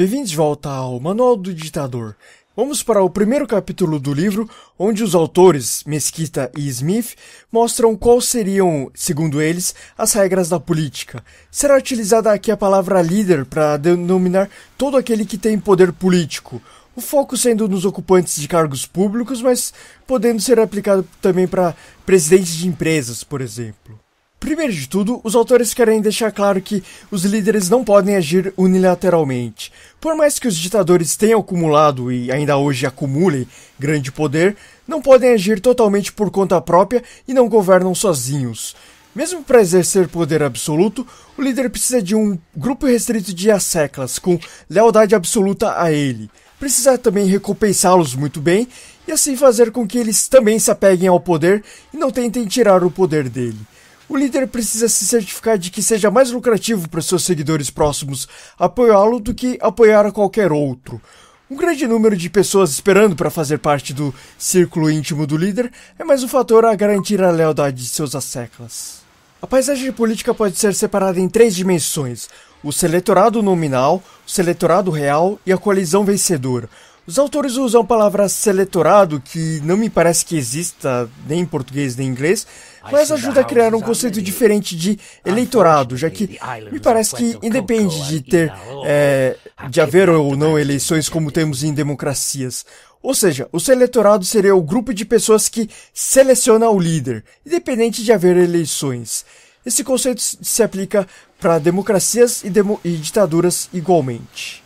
Bem-vindos de volta ao Manual do Ditador. Vamos para o primeiro capítulo do livro, onde os autores Mesquita e Smith mostram quais seriam, segundo eles, as regras da política. Será utilizada aqui a palavra líder para denominar todo aquele que tem poder político, o foco sendo nos ocupantes de cargos públicos, mas podendo ser aplicado também para presidentes de empresas, por exemplo. Primeiro de tudo, os autores querem deixar claro que os líderes não podem agir unilateralmente. Por mais que os ditadores tenham acumulado e ainda hoje acumulem grande poder, não podem agir totalmente por conta própria e não governam sozinhos. Mesmo para exercer poder absoluto, o líder precisa de um grupo restrito de asseclas com lealdade absoluta a ele. Precisa também recompensá-los muito bem e assim fazer com que eles também se apeguem ao poder e não tentem tirar o poder dele. O líder precisa se certificar de que seja mais lucrativo para seus seguidores próximos apoiá-lo do que apoiar a qualquer outro. Um grande número de pessoas esperando para fazer parte do círculo íntimo do líder é mais um fator a garantir a lealdade de seus asseclas. A paisagem política pode ser separada em três dimensões: o seletorado nominal, o seletorado real e a coalizão vencedora. Os autores usam a palavra seletorado, que não me parece que exista nem em português nem em inglês, mas ajuda a criar um conceito diferente de eleitorado, já que me parece que independe de ter, é, de haver ou não eleições como temos em democracias. Ou seja, o seletorado seria o grupo de pessoas que seleciona o líder, independente de haver eleições. Esse conceito se aplica para democracias e, demo e ditaduras igualmente.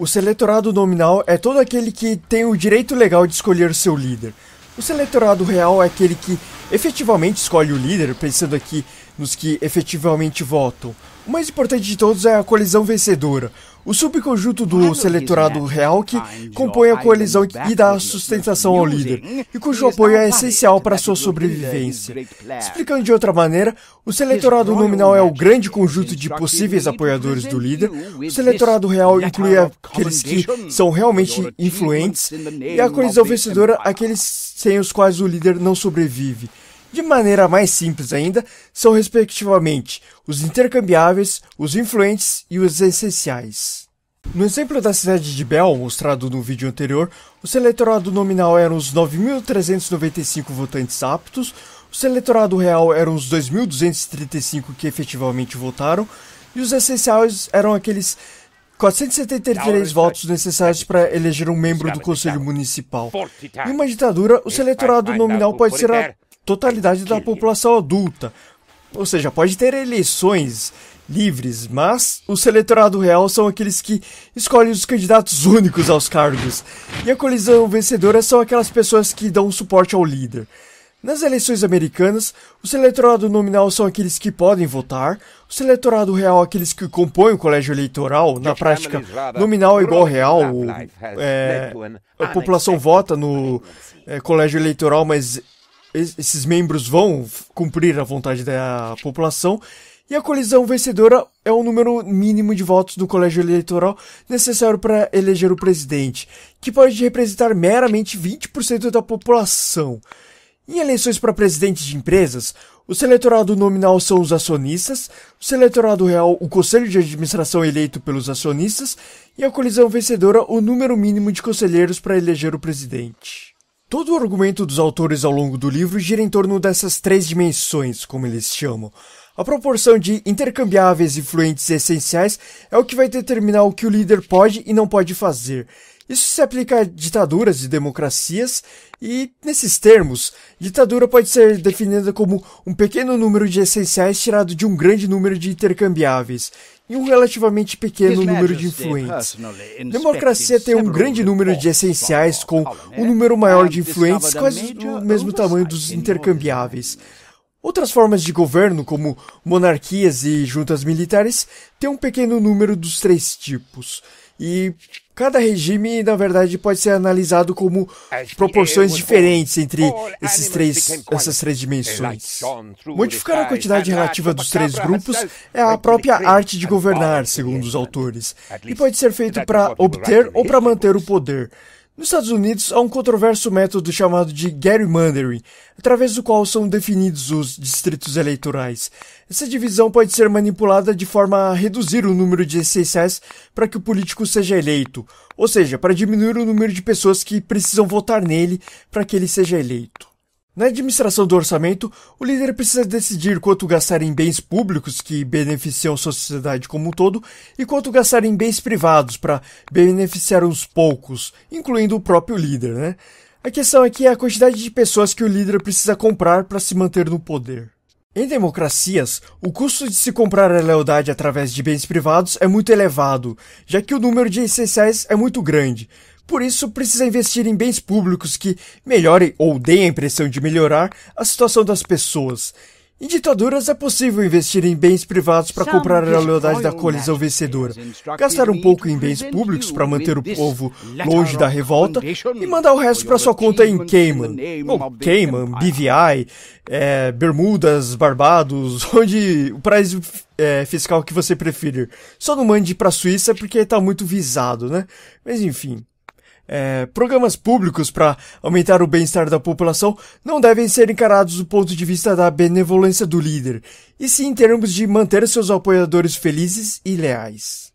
O seletorado nominal é todo aquele que tem o direito legal de escolher seu líder. O seletorado real é aquele que efetivamente escolhe o líder, pensando aqui nos que efetivamente votam. O mais importante de todos é a colisão vencedora, o subconjunto do seletorado real que compõe a coalizão e dá sustentação ao líder, e cujo apoio é essencial para sua sobrevivência. Explicando de outra maneira, o seletorado nominal é o grande conjunto de possíveis apoiadores do líder, o seletorado real inclui aqueles que são realmente influentes, e a coalizão vencedora aqueles sem os quais o líder não sobrevive. De maneira mais simples ainda, são respectivamente os intercambiáveis, os influentes e os essenciais. No exemplo da cidade de Bell, mostrado no vídeo anterior, o eleitorado nominal eram os 9.395 votantes aptos, o eleitorado real eram os 2.235 que efetivamente votaram, e os essenciais eram aqueles 473 votos necessários para eleger um membro do Conselho Municipal. Tá. Em uma ditadura, o eleitorado nominal pode ser a totalidade da população adulta. Ou seja, pode ter eleições livres, mas o eleitorado real são aqueles que escolhem os candidatos únicos aos cargos. E a colisão vencedora são aquelas pessoas que dão suporte ao líder. Nas eleições americanas, o eleitorado nominal são aqueles que podem votar, o eleitorado real é aqueles que compõem o colégio eleitoral, na prática, nominal é igual real, é, a população vota no é, colégio eleitoral, mas esses membros vão cumprir a vontade da população. E a colisão vencedora é o número mínimo de votos do colégio eleitoral necessário para eleger o presidente, que pode representar meramente 20% da população. Em eleições para presidente de empresas, o seletorado nominal são os acionistas, o seletorado real, o conselho de administração eleito pelos acionistas, e a colisão vencedora, o número mínimo de conselheiros para eleger o presidente. Todo o argumento dos autores ao longo do livro gira em torno dessas três dimensões, como eles chamam. A proporção de intercambiáveis, influentes e essenciais é o que vai determinar o que o líder pode e não pode fazer. Isso se aplica a ditaduras e democracias, e, nesses termos, ditadura pode ser definida como um pequeno número de essenciais tirado de um grande número de intercambiáveis, e um relativamente pequeno número de influentes. Democracia tem um grande número de essenciais, com um número maior de influentes, quase do mesmo tamanho dos intercambiáveis. Outras formas de governo, como monarquias e juntas militares, têm um pequeno número dos três tipos. E Cada regime, na verdade, pode ser analisado como proporções diferentes entre esses três, essas três dimensões. Modificar a quantidade relativa dos três grupos é a própria arte de governar, segundo os autores, e pode ser feito para obter ou para manter o poder. Nos Estados Unidos, há um controverso método chamado de gerrymandering, através do qual são definidos os distritos eleitorais. Essa divisão pode ser manipulada de forma a reduzir o número de essenciais para que o político seja eleito, ou seja, para diminuir o número de pessoas que precisam votar nele para que ele seja eleito. Na administração do orçamento, o líder precisa decidir quanto gastar em bens públicos que beneficiam a sociedade como um todo e quanto gastar em bens privados para beneficiar uns poucos, incluindo o próprio líder, né? A questão aqui é a quantidade de pessoas que o líder precisa comprar para se manter no poder. Em democracias, o custo de se comprar a é lealdade através de bens privados é muito elevado, já que o número de essenciais é muito grande, por isso, precisa investir em bens públicos que melhorem ou deem a impressão de melhorar a situação das pessoas. Em ditaduras é possível investir em bens privados para comprar a lealdade da colisão vencedora, gastar um pouco em bens públicos para manter o povo longe da revolta e mandar o resto para sua conta em Cayman, ou Cayman, BVI, é, Bermudas, Barbados, onde o prazo é, fiscal que você preferir. Só não mande para a Suíça porque está muito visado, né? Mas enfim é, programas públicos para aumentar o bem-estar da população não devem ser encarados do ponto de vista da benevolência do líder, e sim em termos de manter seus apoiadores felizes e leais.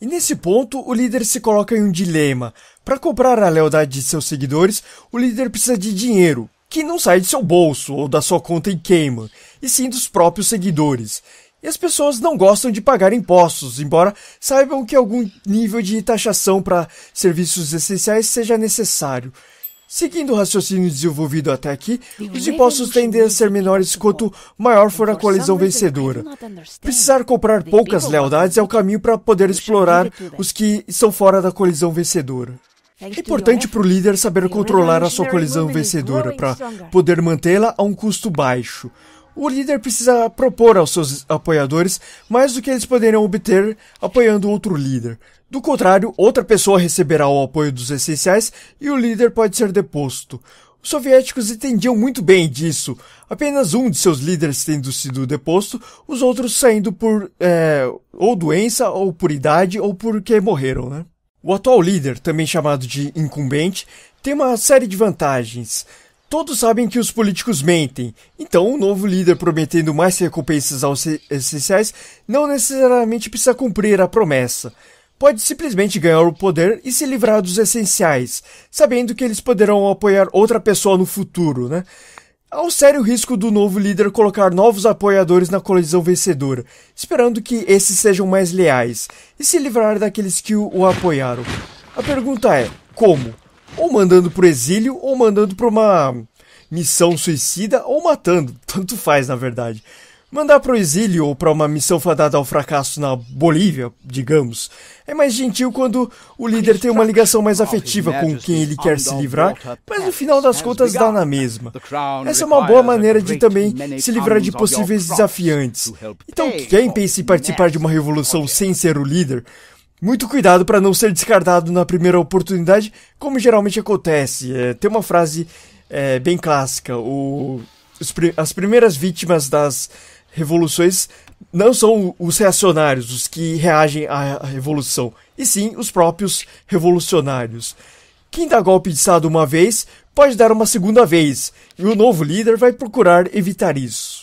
E nesse ponto, o líder se coloca em um dilema. Para comprar a lealdade de seus seguidores, o líder precisa de dinheiro, que não sai de seu bolso ou da sua conta em Cayman, e sim dos próprios seguidores. E as pessoas não gostam de pagar impostos, embora saibam que algum nível de taxação para serviços essenciais seja necessário. Seguindo o raciocínio desenvolvido até aqui, os impostos tendem a ser menores quanto maior for a coalizão vencedora. Precisar comprar poucas lealdades é o caminho para poder explorar os que são fora da coalizão vencedora. É importante para o líder saber controlar a sua coalizão vencedora para poder mantê-la a um custo baixo o líder precisa propor aos seus apoiadores mais do que eles poderiam obter apoiando outro líder. Do contrário, outra pessoa receberá o apoio dos essenciais e o líder pode ser deposto. Os soviéticos entendiam muito bem disso, apenas um de seus líderes tendo sido deposto, os outros saindo por é, ou doença, ou por idade, ou porque morreram. Né? O atual líder, também chamado de incumbente, tem uma série de vantagens. Todos sabem que os políticos mentem, então o um novo líder prometendo mais recompensas aos essenciais não necessariamente precisa cumprir a promessa. Pode simplesmente ganhar o poder e se livrar dos essenciais, sabendo que eles poderão apoiar outra pessoa no futuro, né? Há um sério risco do novo líder colocar novos apoiadores na colisão vencedora, esperando que esses sejam mais leais, e se livrar daqueles que o apoiaram. A pergunta é: como? ou mandando pro exílio, ou mandando pra uma missão suicida, ou matando. Tanto faz, na verdade. Mandar pro exílio ou para uma missão fadada ao fracasso na Bolívia, digamos, é mais gentil quando o líder tem uma ligação mais afetiva com quem ele quer se livrar, mas no final das contas dá na mesma. Essa é uma boa maneira de também se livrar de possíveis desafiantes. Então, quem pensa em participar de uma revolução sem ser o líder muito cuidado para não ser descartado na primeira oportunidade, como geralmente acontece. É, tem uma frase é, bem clássica: o, os, as primeiras vítimas das revoluções não são os reacionários, os que reagem à revolução, e sim os próprios revolucionários. Quem dá golpe de Estado uma vez pode dar uma segunda vez, e o novo líder vai procurar evitar isso.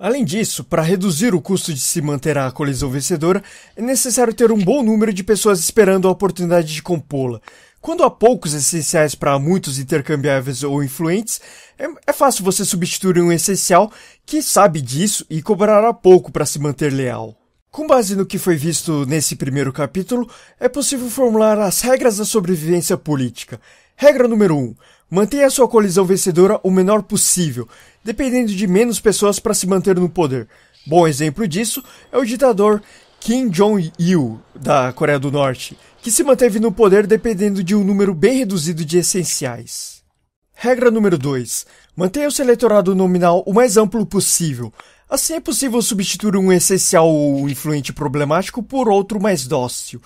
Além disso, para reduzir o custo de se manter a colisão vencedora, é necessário ter um bom número de pessoas esperando a oportunidade de compô-la. Quando há poucos essenciais para muitos intercambiáveis ou influentes, é, é fácil você substituir um essencial que sabe disso e cobrará pouco para se manter leal. Com base no que foi visto nesse primeiro capítulo, é possível formular as regras da sobrevivência política. Regra número 1. Um, Mantenha sua colisão vencedora o menor possível, dependendo de menos pessoas para se manter no poder. Bom exemplo disso é o ditador Kim Jong-il, da Coreia do Norte, que se manteve no poder dependendo de um número bem reduzido de essenciais. Regra número 2. Mantenha o seu eleitorado nominal o mais amplo possível. Assim é possível substituir um essencial ou influente problemático por outro mais dócil.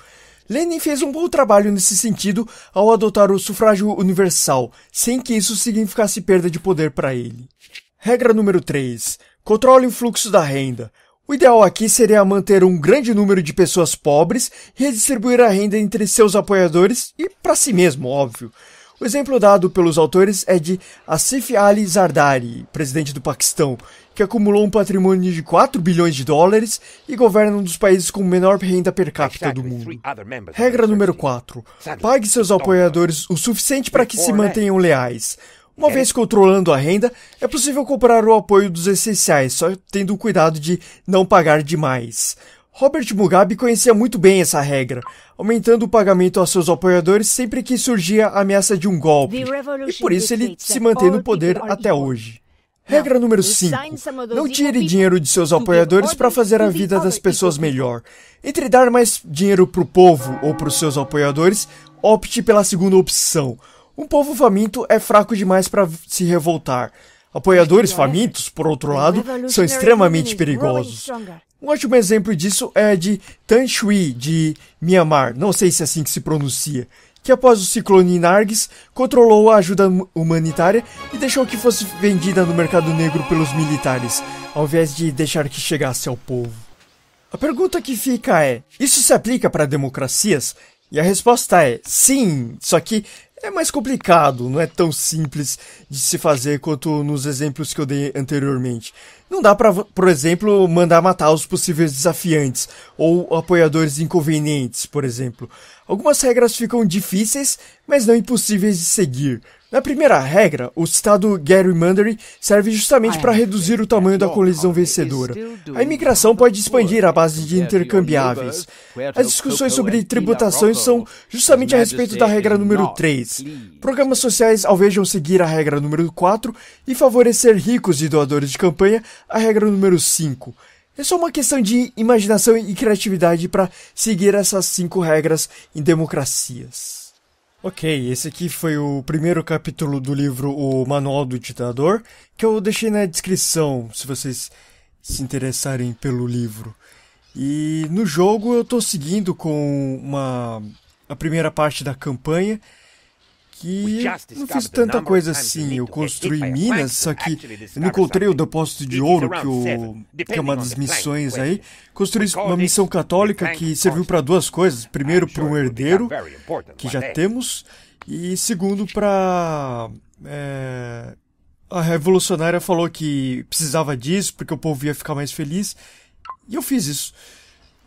Lenin fez um bom trabalho nesse sentido ao adotar o sufrágio universal, sem que isso significasse perda de poder para ele. Regra número 3. Controle o fluxo da renda. O ideal aqui seria manter um grande número de pessoas pobres e redistribuir a renda entre seus apoiadores e para si mesmo, óbvio. O exemplo dado pelos autores é de Asif Ali Zardari, presidente do Paquistão, que acumulou um patrimônio de 4 bilhões de dólares e governa um dos países com menor renda per capita do mundo. Regra número 4. Pague seus apoiadores o suficiente para que se mantenham leais. Uma vez controlando a renda, é possível comprar o apoio dos essenciais, só tendo o cuidado de não pagar demais. Robert Mugabe conhecia muito bem essa regra, aumentando o pagamento a seus apoiadores sempre que surgia a ameaça de um golpe, e por isso ele se mantém no poder até hoje. Regra número 5. Não tire dinheiro de seus apoiadores para fazer a vida das pessoas melhor. Entre dar mais dinheiro para o povo ou para os seus apoiadores, opte pela segunda opção. Um povo faminto é fraco demais para se revoltar. Apoiadores é famintos, por né? outro lado, são extremamente perigosos. Um ótimo exemplo disso é de Tan Shui, de Myanmar, não sei se é assim que se pronuncia, que após o ciclone Nargis, controlou a ajuda hum, humanitária e deixou que fosse vendida no mercado negro pelos militares, ao invés de deixar que chegasse ao povo. A pergunta que fica é: isso se aplica para democracias? E a resposta é sim, só que é mais complicado, não é tão simples de se fazer quanto nos exemplos que eu dei anteriormente. Não dá para, por exemplo, mandar matar os possíveis desafiantes ou apoiadores inconvenientes, por exemplo. Algumas regras ficam difíceis, mas não impossíveis de seguir, na primeira regra, o estado gerrymandering serve justamente para reduzir o tamanho da colisão vencedora. A imigração pode expandir a base de intercambiáveis. As discussões sobre tributações são justamente a respeito da regra número 3. Programas sociais alvejam seguir a regra número 4 e favorecer ricos e doadores de campanha, a regra número 5. É só uma questão de imaginação e criatividade para seguir essas cinco regras em democracias. Ok, esse aqui foi o primeiro capítulo do livro O Manual do Ditador, que eu deixei na descrição se vocês se interessarem pelo livro. E no jogo eu estou seguindo com uma a primeira parte da campanha, que não fiz tanta coisa assim. Eu construí minas, só que eu encontrei o depósito de ouro, que, o, que é uma das missões aí. Construí uma missão católica que serviu para duas coisas. Primeiro, para um herdeiro, que já eh? temos, e segundo, para. É, eh, a revolucionária falou que precisava disso porque o povo ia ficar mais feliz, e eu fiz isso.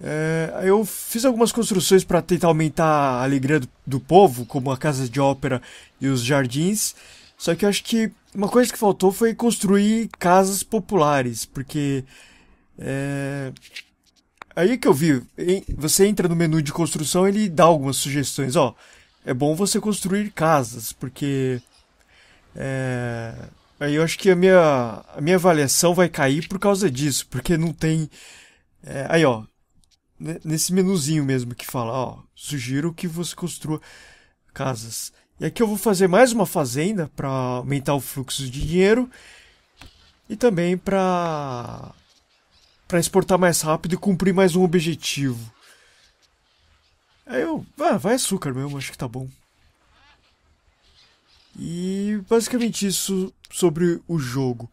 É, eu fiz algumas construções para tentar aumentar a alegria do, do, povo, como a casa de ópera e os jardins. Só que eu acho que uma coisa que faltou foi construir casas populares, porque é, aí é que eu vi, você entra no menu de construção, ele dá algumas sugestões. Ó, é bom você construir casas, porque é, aí eu acho que a minha a minha avaliação vai cair por causa disso, porque não tem é, aí ó, né, nesse menuzinho mesmo que fala, ó, sugiro que você construa casas. E aqui eu vou fazer mais uma fazenda para aumentar o fluxo de dinheiro e também para para exportar mais rápido e cumprir mais um objetivo. Aí eu, ah, vai açúcar mesmo, acho que tá bom. E basicamente isso sobre o jogo.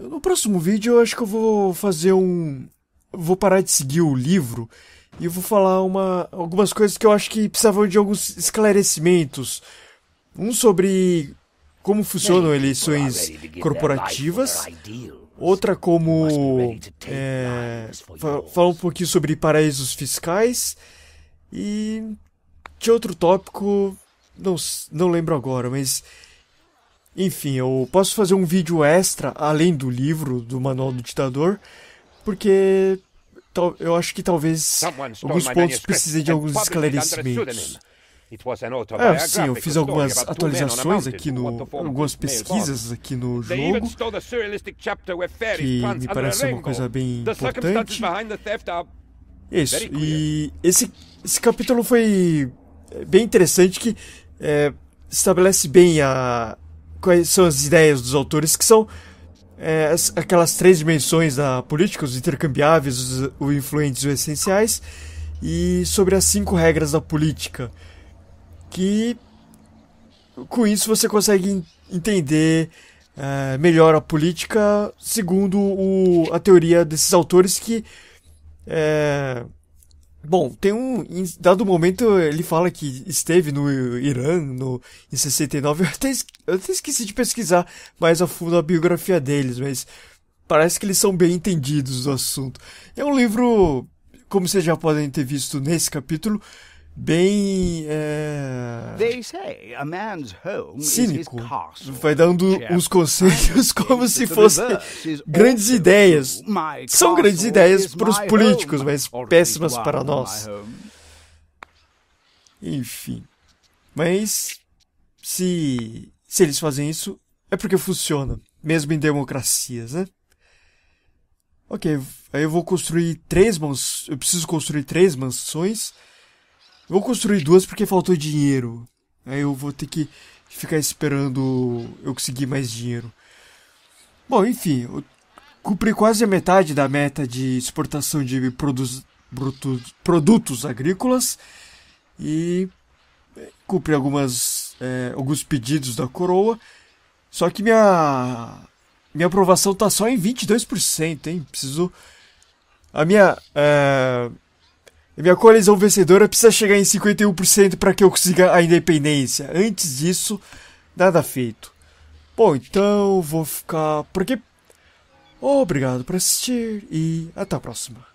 No próximo vídeo eu acho que eu vou fazer um vou parar de seguir o livro e vou falar uma, algumas coisas que eu acho que precisavam de alguns esclarecimentos. Um sobre como funcionam eleições corporativas, outra como é, falar um pouquinho sobre paraísos fiscais e de outro tópico não, não lembro agora, mas enfim, eu posso fazer um vídeo extra além do livro do Manual do Ditador porque eu acho que talvez alguns pontos precisem de alguns esclarecimentos. É, sim, eu fiz algumas atualizações aqui no. algumas pesquisas aqui no jogo. Que me parece uma coisa bem importante. Isso, e esse, esse capítulo foi é, bem interessante que é, estabelece bem a, quais são as ideias dos autores que são é, aquelas três dimensões da política, os intercambiáveis, os, os influentes e os essenciais, e sobre as cinco regras da política, que com isso você consegue entender é, melhor a política segundo o, a teoria desses autores que é, Bom, tem um. Em dado momento ele fala que esteve no Irã no, em 69. Eu até, eu até esqueci de pesquisar mais a fundo a biografia deles, mas parece que eles são bem entendidos do assunto. É um livro, como vocês já podem ter visto nesse capítulo, bem. É... cínico. Vai dando uns conselhos como se fossem grandes ideias. São grandes ideias para os políticos, mas péssimas para nós. Enfim. Mas se, se eles fazem isso, é porque funciona, mesmo em democracias, né? Ok, aí eu vou construir três mansões. Eu preciso construir três mansões Vou construir duas porque faltou dinheiro. Aí eu vou ter que ficar esperando eu conseguir mais dinheiro. Bom, enfim, eu cumpri quase a metade da meta de exportação de produtos, brutos, produtos agrícolas e cumpri algumas, é, alguns pedidos da coroa. Só que minha, minha aprovação tá só em 22%, hein? Preciso. A minha. É minha coalizão vencedora precisa chegar em 51% para que eu consiga a independência. Antes disso, nada feito. Bom, então vou ficar por aqui. Obrigado por assistir e até a próxima.